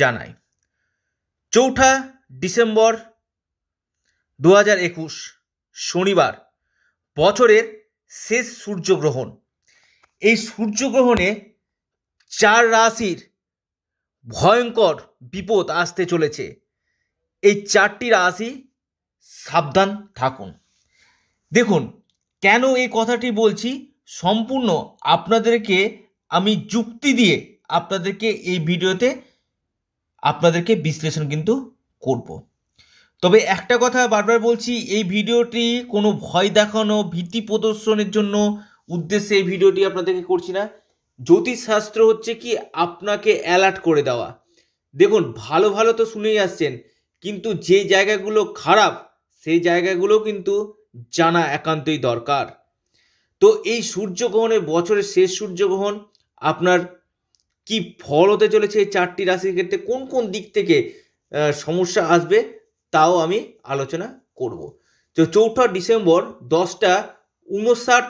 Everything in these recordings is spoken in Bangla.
জানায় চৌঠা ডিসেম্বর দু হাজার একুশ শনিবার বছরের শেষ সূর্যগ্রহণ এই সূর্যগ্রহণে চার রাশির ভয়ঙ্কর বিপদ আসতে চলেছে এই চারটি রাশি সাবধান থাকুন দেখুন কেন এই কথাটি বলছি সম্পূর্ণ আপনাদেরকে আমি যুক্তি দিয়ে আপনাদেরকে এই ভিডিওতে আপনাদেরকে বিশ্লেষণ কিন্তু করব। তবে একটা কথা বারবার বলছি এই ভিডিওটি কোনো ভয় দেখানো ভীতি প্রদর্শনের জন্য উদ্দেশ্যে এই ভিডিওটি আপনাদেরকে করছি না জ্যোতিষশাস্ত্র হচ্ছে কি আপনাকে অ্যালার্ট করে দেওয়া দেখুন ভালো ভালো তো শুনেই আসছেন কিন্তু যে জায়গাগুলো খারাপ সেই জায়গাগুলো কিন্তু জানা একান্তই দরকার তো এই সূর্যগ্রহণের বছরের শেষ সূর্যগ্রহণ আপনার কি ফল হতে চলেছে এই চারটি রাশির ক্ষেত্রে কোন কোন দিক থেকে সমস্যা আসবে তাও আমি আলোচনা করব তো চৌঠা ডিসেম্বর দশটা উনষাট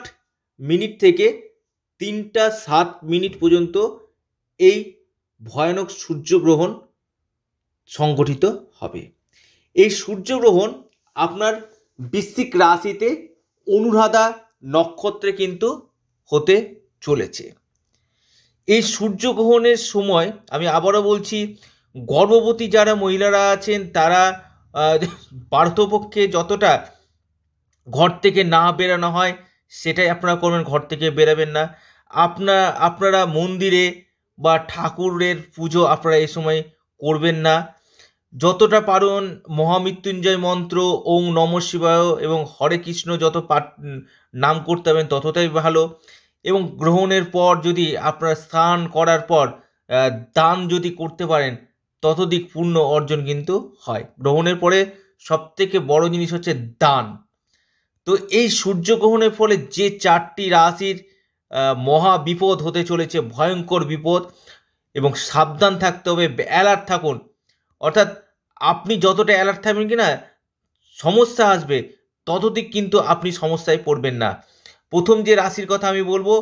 মিনিট থেকে তিনটা সাত মিনিট পর্যন্ত এই ভয়ানক সূর্যগ্রহণ সংগঠিত হবে এই সূর্যগ্রহণ আপনার বৃশ্চিক রাশিতে অনুরাধা নক্ষত্রে কিন্তু হতে চলেছে এই সূর্যগ্রহণের সময় আমি আবারও বলছি গর্ভবতী যারা মহিলারা আছেন তারা পার্থপক্ষে যতটা ঘর থেকে না বেরানো হয় সেটাই আপনারা করবেন ঘর থেকে বেরাবেন না আপনা আপনারা মন্দিরে বা ঠাকুরের পুজো আপনারা এই সময় করবেন না যতটা পারুন মহামৃত্যুঞ্জয় মন্ত্র ওং নম শিবায় এবং হরে কৃষ্ণ যত পাঠ নাম করতে হবেন ততটাই ভালো এবং গ্রহণের পর যদি আপনার স্নান করার পর দান যদি করতে পারেন ততদিক পূর্ণ অর্জন কিন্তু হয় গ্রহণের পরে সবথেকে বড় জিনিস হচ্ছে দান তো এই সূর্যগ্রহণের ফলে যে চারটি রাশির মহা বিপদ হতে চলেছে ভয়ঙ্কর বিপদ এবং সাবধান থাকতে হবে অ্যালার্ট থাকুন অর্থাৎ আপনি যতটা অ্যালার্ট থাকবেন কি না সমস্যা আসবে ততদিক কিন্তু আপনি সমস্যায় পড়বেন না প্রথম যে রাশির কথা আমি বলবো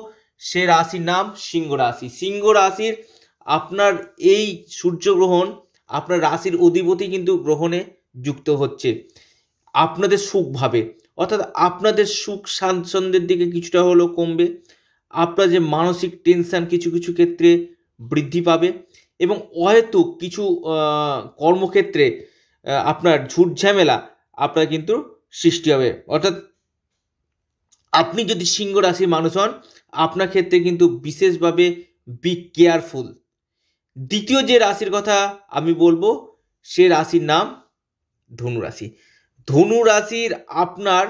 সে রাশির নাম সিংহ রাশি সিংহ রাশির আপনার এই সূর্যগ্রহণ আপনার রাশির অধিপতি কিন্তু গ্রহণে যুক্ত হচ্ছে আপনাদের সুখভাবে অর্থাৎ আপনাদের সুখ স্বাচ্ছন্দ্যের দিকে কিছুটা হলেও কমবে আপনার যে মানসিক টেনশান কিছু কিছু ক্ষেত্রে বৃদ্ধি পাবে এবং অহেতু কিছু কর্মক্ষেত্রে আপনার ঝুট ঝামেলা আপনার কিন্তু সৃষ্টি হবে অর্থাৎ আপনি যদি সিংহ রাশির মানুষ হন আপনার ক্ষেত্রে কিন্তু বিশেষভাবে বি কেয়ারফুল দ্বিতীয় যে রাশির কথা আমি বলবো সে রাশির নাম ধনু রাশি ধনু রাশির আপনার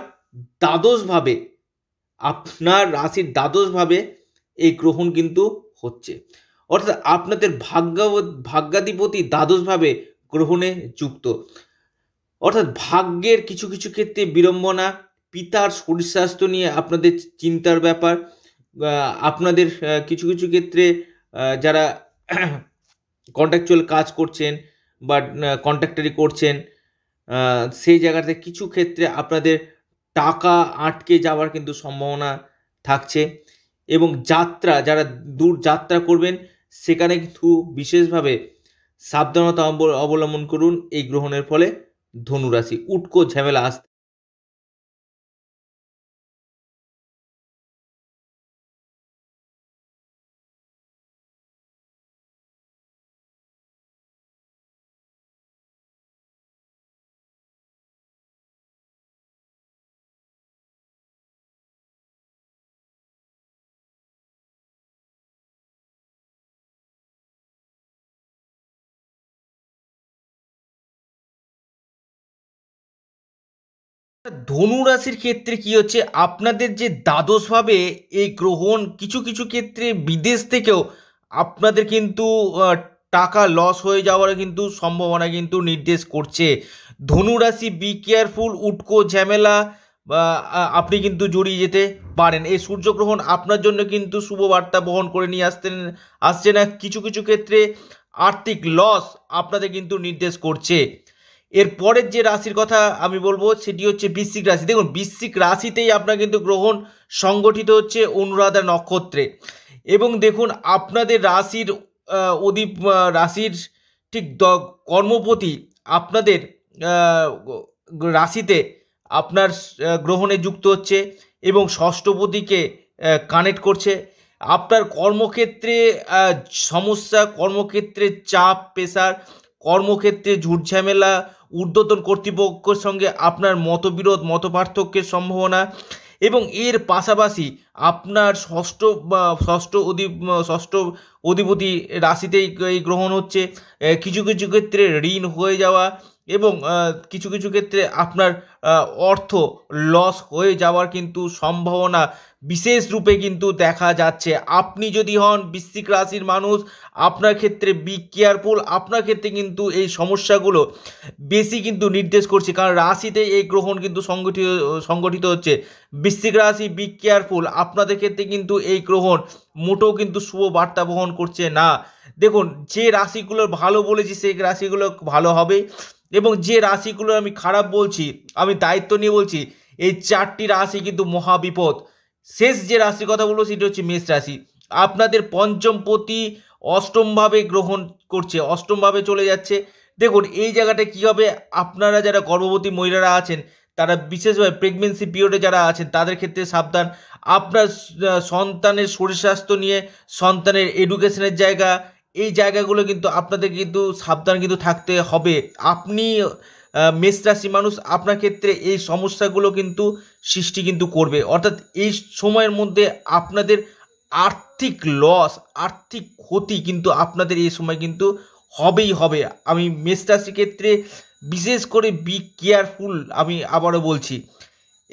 দ্বাদশভাবে আপনার রাশির দ্বাদশভাবে এই গ্রহণ কিন্তু হচ্ছে অর্থাৎ আপনাদের ভাগ্য ভাগ্যাধিপতি দ্বাদশভাবে গ্রহণে যুক্ত অর্থাৎ ভাগ্যের কিছু কিছু ক্ষেত্রে বিড়ম্বনা পিতার শরীর স্বাস্থ্য নিয়ে আপনাদের চিন্তার ব্যাপার আপনাদের কিছু কিছু ক্ষেত্রে যারা কন্ট্রাকচুয়াল কাজ করছেন বা কন্ট্রাক্টারি করছেন সেই জায়গাতে কিছু ক্ষেত্রে আপনাদের টাকা আটকে যাওয়ার কিন্তু সম্ভাবনা থাকছে এবং যাত্রা যারা দূর যাত্রা করবেন সেখানে কিন্তু বিশেষভাবে সাবধানতা অবলম্বন করুন এই গ্রহণের ফলে ধনুরাশি উটকো ঝামেলা আসতে ধনু রাশির ক্ষেত্রে কি হচ্ছে আপনাদের যে দ্বাদশভাবে এই গ্রহণ কিছু কিছু ক্ষেত্রে বিদেশ থেকেও আপনাদের কিন্তু টাকা লস হয়ে যাওয়ার কিন্তু সম্ভাবনা কিন্তু নির্দেশ করছে ধনুরাশি বি কেয়ারফুল উটকো ঝামেলা আপনি কিন্তু জড়িয়ে যেতে পারেন এই সূর্যগ্রহণ আপনার জন্য কিন্তু শুভ বার্তা বহন করে নিয়ে আসতেন আসছে না কিছু কিছু ক্ষেত্রে আর্থিক লস আপনাদের কিন্তু নির্দেশ করছে এর পরের যে রাশির কথা আমি বলবো সেটি হচ্ছে বৃশ্চিক রাশি দেখুন বৃশ্চিক রাশিতেই আপনার কিন্তু গ্রহণ সংগঠিত হচ্ছে অনুরাধা নক্ষত্রে এবং দেখুন আপনাদের রাশির অদীপ রাশির ঠিক দ কর্মপতি আপনাদের রাশিতে আপনার গ্রহণে যুক্ত হচ্ছে এবং ষষ্ঠপতিকে কানেক্ট করছে আপনার কর্মক্ষেত্রে সমস্যা কর্মক্ষেত্রে চাপ প্রেশার কর্মক্ষেত্রে ঝুটঝামেলা ঊর্ধ্বতন কর্তৃপক্ষের সঙ্গে আপনার মতবিরোধ মত পার্থক্যের সম্ভাবনা এবং এর পাশাপাশি আপনার ষষ্ঠ বা ষষ্ঠ অধি ষষ্ঠ অধিপতি রাশিতেই গ্রহণ হচ্ছে কিছু কিছু ক্ষেত্রে ঋণ হয়ে যাওয়া এবং কিছু কিছু ক্ষেত্রে আপনার অর্থ লস হয়ে যাওয়ার কিন্তু সম্ভাবনা বিশেষ রূপে কিন্তু দেখা যাচ্ছে আপনি যদি হন বৃশ্চিক রাশির মানুষ আপনার ক্ষেত্রে বি কেয়ারফুল আপনার ক্ষেত্রে কিন্তু এই সমস্যাগুলো বেশি কিন্তু নির্দেশ করছে কারণ রাশিতে এই গ্রহণ কিন্তু সংগঠিত সংগঠিত হচ্ছে বৃশ্চিক রাশি বি কেয়ারফুল আপনাদের ক্ষেত্রে কিন্তু এই গ্রহণ মোটেও কিন্তু শুভ বার্তা বহন করছে না দেখুন যে রাশিগুলো ভালো বলেছি সেই রাশিগুলো ভালো হবে এবং যে রাশিগুলো আমি খারাপ বলছি আমি দায়িত্ব নিয়ে বলছি এই চারটি রাশি কিন্তু মহাবিপদ শেষ যে রাশির কথা বলবো সেটি হচ্ছে মেষ রাশি আপনাদের পঞ্চম প্রতি অষ্টমভাবে গ্রহণ করছে অষ্টমভাবে চলে যাচ্ছে দেখুন এই জায়গাটা কী হবে আপনারা যারা গর্ভবতী মহিলারা আছেন তারা বিশেষভাবে প্রেগনেন্সি পিরিয়ডে যারা আছেন তাদের ক্ষেত্রে সাবধান আপনার সন্তানের শরীর স্বাস্থ্য নিয়ে সন্তানের এডুকেশনের জায়গা এই জায়গাগুলো কিন্তু আপনাদের কিন্তু সাবধান কিন্তু থাকতে হবে আপনি মেষ রাশি মানুষ আপনার ক্ষেত্রে এই সমস্যাগুলো কিন্তু সৃষ্টি কিন্তু করবে অর্থাৎ এই সময়ের মধ্যে আপনাদের আর্থিক লস আর্থিক ক্ষতি কিন্তু আপনাদের এই সময় কিন্তু হবেই হবে আমি মেষ রাশি ক্ষেত্রে বিশেষ করে বি কেয়ারফুল আমি আবারও বলছি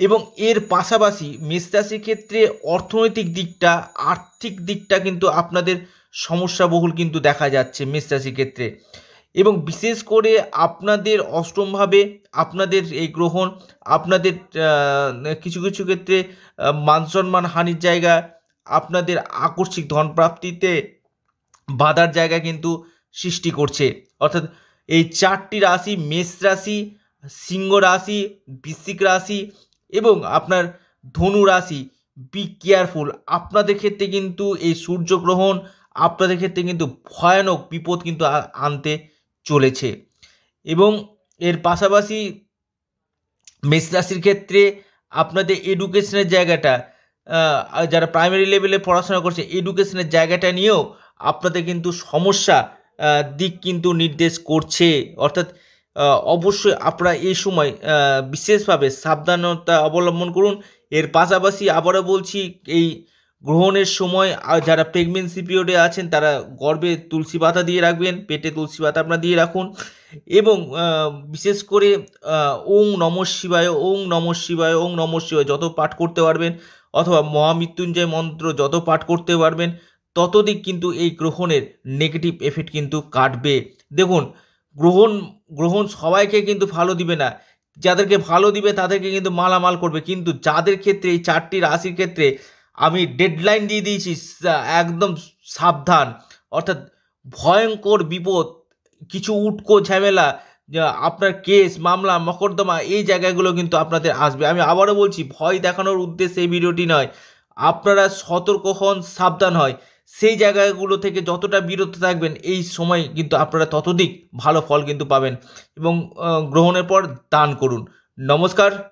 এবং এর পাশাপাশি মেষরাশির ক্ষেত্রে অর্থনৈতিক দিকটা আর্থিক দিকটা কিন্তু আপনাদের সমস্যাবহুল কিন্তু দেখা যাচ্ছে মেষরাশির ক্ষেত্রে এবং বিশেষ করে আপনাদের অষ্টমভাবে আপনাদের এই গ্রহণ আপনাদের কিছু কিছু ক্ষেত্রে মানসম্মান হানির জায়গা আপনাদের আকস্মিক ধনপ্রাপ্তিতে বাধার জায়গা কিন্তু সৃষ্টি করছে অর্থাৎ এই চারটি রাশি মেষ রাশি সিংহ রাশি বৃশ্চিক রাশি এবং আপনার ধনু রাশি বি কেয়ারফুল আপনাদের ক্ষেত্রে কিন্তু এই সূর্যগ্রহণ আপনাদের ক্ষেত্রে কিন্তু ভয়ানক বিপদ কিন্তু আনতে চলেছে এবং এর পাশাপাশি মেষ রাশির ক্ষেত্রে আপনাদের এডুকেশনের জায়গাটা যারা প্রাইমারি লেভেলে পড়াশোনা করছে এডুকেশনের জায়গাটা নিয়েও আপনাদের কিন্তু সমস্যা দিক কিন্তু নির্দেশ করছে অর্থাৎ অবশ্যই আপনারা এই সময় বিশেষভাবে সাবধানতা অবলম্বন করুন এর পাশাপাশি আবারও বলছি এই গ্রহণের সময় যারা প্রেগনেন্সি পিরিয়ডে আছেন তারা গর্বে তুলসী পাতা দিয়ে রাখবেন পেটে তুলসী পাতা আপনারা দিয়ে রাখুন এবং বিশেষ করে ওং নম শিবায় ওং নম শিবায় ওং নম শিবায় যত পাঠ করতে পারবেন অথবা মহামৃত্যুঞ্জয় মন্ত্র যত পাঠ করতে পারবেন ততদিক কিন্তু এই গ্রহণের নেগেটিভ এফেক্ট কিন্তু কাটবে দেখুন গ্রহণ গ্রহণ সবাইকে কিন্তু ভালো দিবে না যাদেরকে ভালো দিবে তাদেরকে কিন্তু মালামাল করবে কিন্তু যাদের ক্ষেত্রে এই চারটি রাশির ক্ষেত্রে আমি ডেডলাইন দিয়ে দিয়েছি একদম সাবধান অর্থাৎ ভয়ঙ্কর বিপদ কিছু উটকো ঝামেলা আপনার কেস মামলা মকদ্দমা এই জায়গাগুলো কিন্তু আপনাদের আসবে আমি আবারও বলছি ভয় দেখানোর উদ্দেশ্যে এই ভিডিওটি নয় আপনারা সতর্ক হন সাবধান হয় সেই জায়গাগুলো থেকে যতটা বিরত থাকবেন এই সময় কিন্তু আপনারা ততদিক ভালো ফল কিন্তু পাবেন এবং গ্রহণের পর দান করুন নমস্কার